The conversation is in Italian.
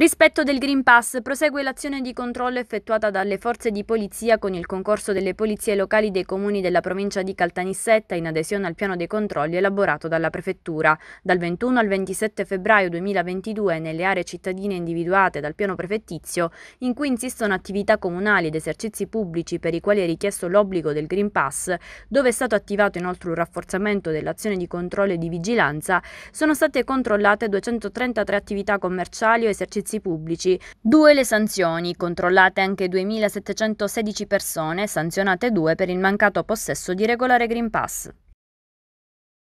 Rispetto del Green Pass, prosegue l'azione di controllo effettuata dalle forze di polizia con il concorso delle polizie locali dei comuni della provincia di Caltanissetta in adesione al piano dei controlli elaborato dalla Prefettura. Dal 21 al 27 febbraio 2022 nelle aree cittadine individuate dal piano prefettizio, in cui insistono attività comunali ed esercizi pubblici per i quali è richiesto l'obbligo del Green Pass, dove è stato attivato inoltre un rafforzamento dell'azione di controllo e di vigilanza, sono state controllate 233 attività commerciali o esercizi servizi pubblici. Due le sanzioni, controllate anche 2.716 persone, sanzionate due per il mancato possesso di regolare Green Pass.